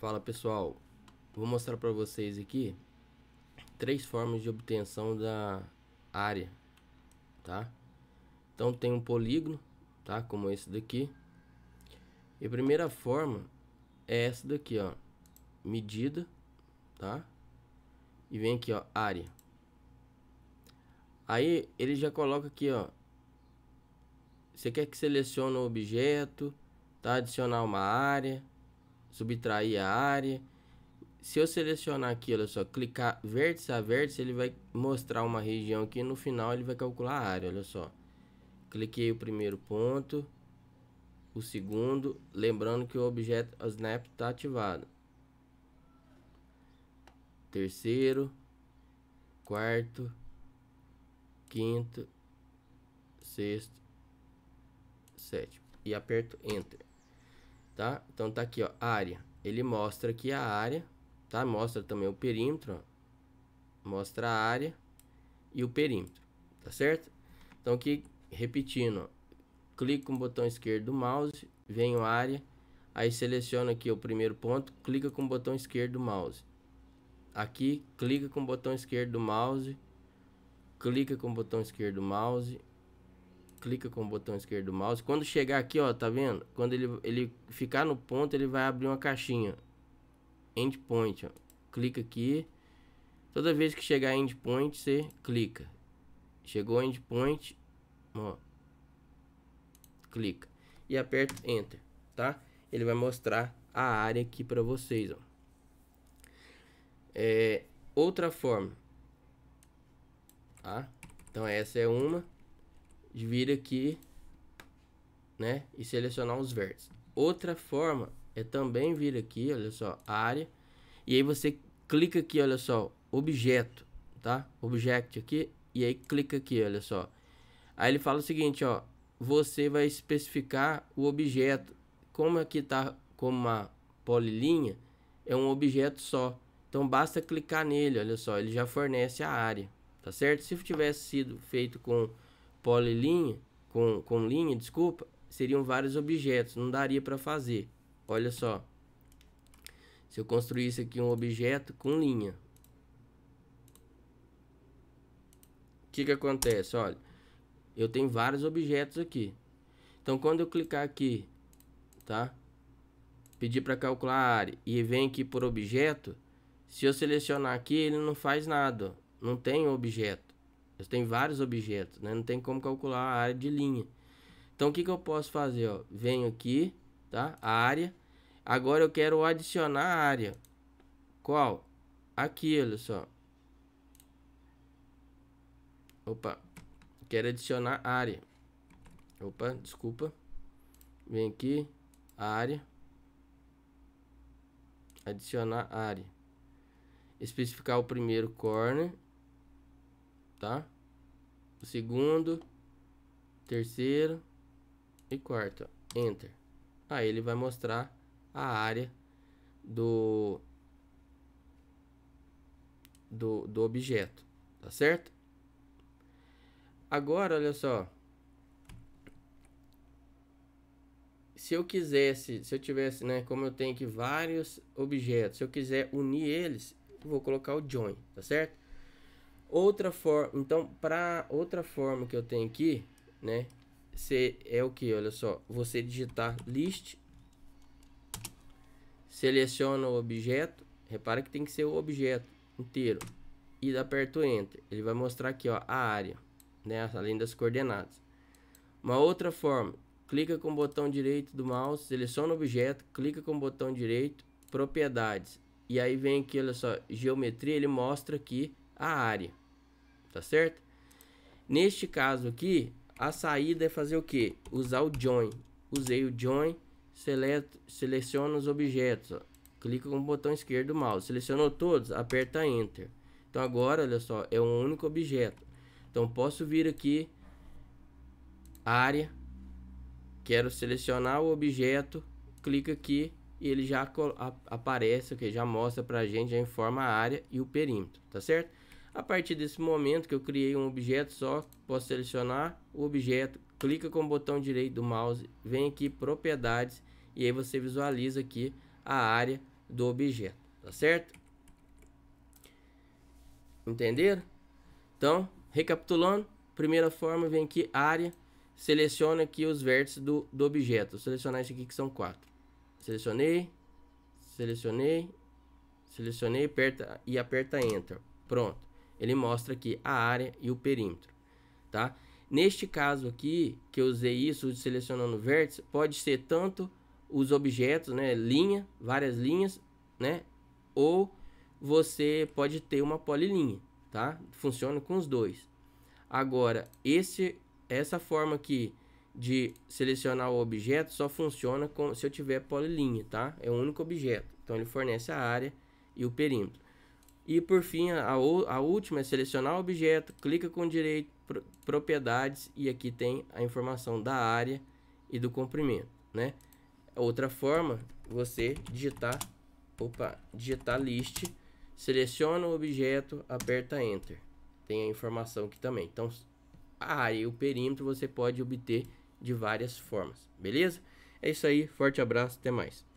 Fala pessoal, vou mostrar para vocês aqui três formas de obtenção da área, tá? Então tem um polígono, tá? Como esse daqui. E a primeira forma é essa daqui, ó, medida, tá? E vem aqui, ó, área. Aí ele já coloca aqui, ó, você quer que selecione o objeto, tá? Adicionar uma área, subtrair a área. Se eu selecionar aqui, olha é só, clicar vértice a vértice, ele vai mostrar uma região aqui. No final, ele vai calcular a área, olha só. Cliquei o primeiro ponto, o segundo, lembrando que o objeto o Snap está ativado. Terceiro, quarto, quinto, sexto, sétimo. E aperto Enter tá? Então tá aqui, ó, área. Ele mostra aqui a área, tá? Mostra também o perímetro, ó. Mostra a área e o perímetro, tá certo? Então aqui, repetindo, clica clico com o botão esquerdo do mouse, venho área, aí seleciona aqui o primeiro ponto, clica com o botão esquerdo do mouse. Aqui, clica com o botão esquerdo do mouse, clica com o botão esquerdo do mouse, clica com o botão esquerdo do mouse. Quando chegar aqui, ó, tá vendo? Quando ele, ele ficar no ponto, ele vai abrir uma caixinha. Endpoint, ó. Clica aqui. Toda vez que chegar endpoint, você clica. Chegou endpoint, ó. Clica. E aperta enter, tá? Ele vai mostrar a área aqui para vocês, ó. É, outra forma, tá? Então essa é uma vir aqui, né, e selecionar os vértices. Outra forma é também vir aqui, olha só, área, e aí você clica aqui, olha só, objeto, tá? Object aqui, e aí clica aqui, olha só. Aí ele fala o seguinte, ó, você vai especificar o objeto. Como aqui tá como uma polilinha, é um objeto só. Então basta clicar nele, olha só, ele já fornece a área, tá certo? Se tivesse sido feito com polilinha, com, com linha, desculpa, seriam vários objetos, não daria para fazer. Olha só. Se eu construísse aqui um objeto com linha. O que que acontece? Olha, eu tenho vários objetos aqui. Então quando eu clicar aqui, tá? Pedir para calcular a área e vem aqui por objeto, se eu selecionar aqui, ele não faz nada, ó. não tem objeto. Eu tenho vários objetos, né? Não tem como calcular a área de linha. Então, o que, que eu posso fazer? Ó? Venho aqui, tá? A área. Agora eu quero adicionar a área. Qual? Aqui, olha só. Opa. Quero adicionar área. Opa, desculpa. Vem aqui. Área. Adicionar área. Especificar o primeiro corner tá? O segundo, terceiro e quarto, enter. Aí ele vai mostrar a área do do, do objeto, tá certo? Agora, olha só. Se eu quisesse, se eu tivesse, né, como eu tenho aqui vários objetos, se eu quiser unir eles, eu vou colocar o join, tá certo? Outra forma, então, para outra forma que eu tenho aqui, né? Se é o que, olha só, você digitar list, seleciona o objeto, repara que tem que ser o objeto inteiro e aperto enter. Ele vai mostrar aqui, ó, a área, né, além das coordenadas. Uma outra forma, clica com o botão direito do mouse, seleciona o objeto, clica com o botão direito, propriedades. E aí vem aqui, olha só, geometria, ele mostra aqui a área tá certo? Neste caso aqui, a saída é fazer o que? Usar o join. Usei o join, seleto, seleciono os objetos, ó. clica com o botão esquerdo do mouse. Selecionou todos, aperta enter. Então agora, olha só, é um único objeto. Então posso vir aqui, área, quero selecionar o objeto, clica aqui e ele já aparece, que okay? já mostra pra gente, já informa a área e o perímetro, tá certo? A partir desse momento que eu criei um objeto só, posso selecionar o objeto, clica com o botão direito do mouse, vem aqui propriedades e aí você visualiza aqui a área do objeto, tá certo? Entenderam? Então, recapitulando, primeira forma vem aqui área, seleciona aqui os vértices do, do objeto, vou selecionar esse aqui que são quatro. Selecionei, selecionei, selecionei aperta, e aperta enter, pronto ele mostra aqui a área e o perímetro, tá? Neste caso aqui, que eu usei isso selecionando vértice, pode ser tanto os objetos, né, linha, várias linhas, né, ou você pode ter uma polilinha, tá? Funciona com os dois. Agora, esse, essa forma aqui de selecionar o objeto só funciona com, se eu tiver polilinha, tá? É um único objeto. Então, ele fornece a área e o perímetro. E por fim, a, a última é selecionar o objeto, clica com direito, pro, propriedades e aqui tem a informação da área e do comprimento, né? Outra forma, você digitar, opa, digitar list, seleciona o objeto, aperta enter. Tem a informação aqui também. Então, a área e o perímetro você pode obter de várias formas, beleza? É isso aí, forte abraço, até mais.